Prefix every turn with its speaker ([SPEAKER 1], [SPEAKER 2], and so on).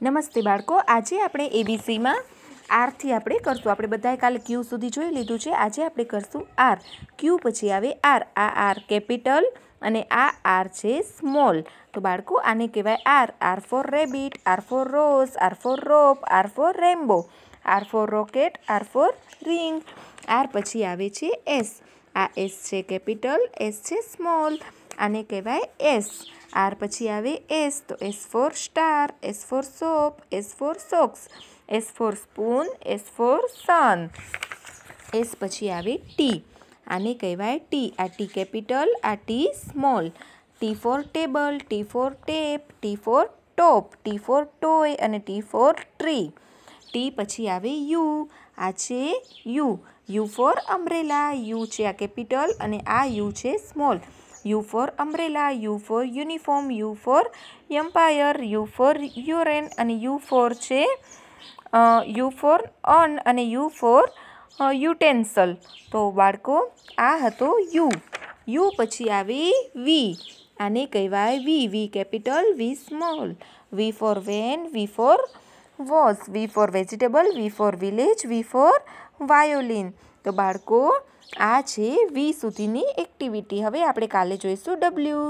[SPEAKER 1] નમસ્તે બાળકો આજે આપણે એબીસીમાં આરથી આપણે કરશું આપણે બધાએ કાલે ક્યુ સુધી જોઈ લીધું છે આજે આપણે કરશું આર ક્યુ પછી આવે આર આ આર કેપિટલ અને આ આર છે સ્મોલ તો બાળકો આને કહેવાય R R for rabbit R for rose R for rope R for Rambo R for rocket R for ring R પછી આવે છે એસ આ એસ છે કેપિટલ એસ છે સ્મોલ આને કહેવાય એસ આર પછી આવે એસ તો S for star S for soap S for socks S for spoon S for sun S પછી આવે ટી આને કહેવાય ટી આ ટી કેપિટલ આ T small T for table T for tap T for top T for toy અને T for tree T પછી આવે U આ છે U U for umbrella U છે આ કેપિટલ અને આ યુ છે small U for umbrella, U for uniform, U for empire, U for urine અને U for છે uh, U for on અને U for યુટેન્સલ uh, તો બાળકો આ હતો યુ યુ પછી આવી વી આને કહેવાય V V capital V small V for van V for vase V for vegetable V for village V for violin તો બાળકો આ છે વી સુધીની એક્ટિવિટી હવે આપણે કાલે જોઈશું ડબલ્યુ